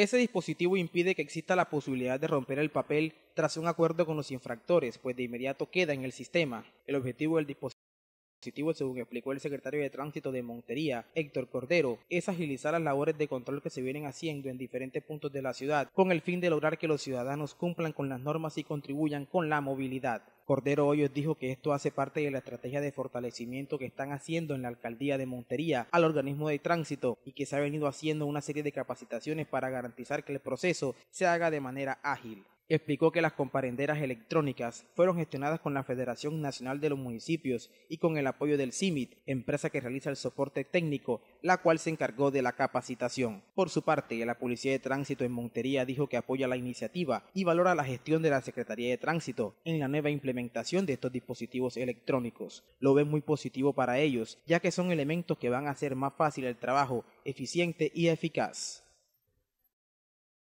Ese dispositivo impide que exista la posibilidad de romper el papel tras un acuerdo con los infractores, pues de inmediato queda en el sistema. El objetivo del dispositivo según explicó el secretario de Tránsito de Montería, Héctor Cordero, es agilizar las labores de control que se vienen haciendo en diferentes puntos de la ciudad, con el fin de lograr que los ciudadanos cumplan con las normas y contribuyan con la movilidad. Cordero Hoyos dijo que esto hace parte de la estrategia de fortalecimiento que están haciendo en la alcaldía de Montería al organismo de tránsito y que se ha venido haciendo una serie de capacitaciones para garantizar que el proceso se haga de manera ágil explicó que las comparenderas electrónicas fueron gestionadas con la Federación Nacional de los Municipios y con el apoyo del CIMIT, empresa que realiza el soporte técnico, la cual se encargó de la capacitación. Por su parte, la Policía de Tránsito en Montería dijo que apoya la iniciativa y valora la gestión de la Secretaría de Tránsito en la nueva implementación de estos dispositivos electrónicos. Lo ven muy positivo para ellos, ya que son elementos que van a hacer más fácil el trabajo, eficiente y eficaz.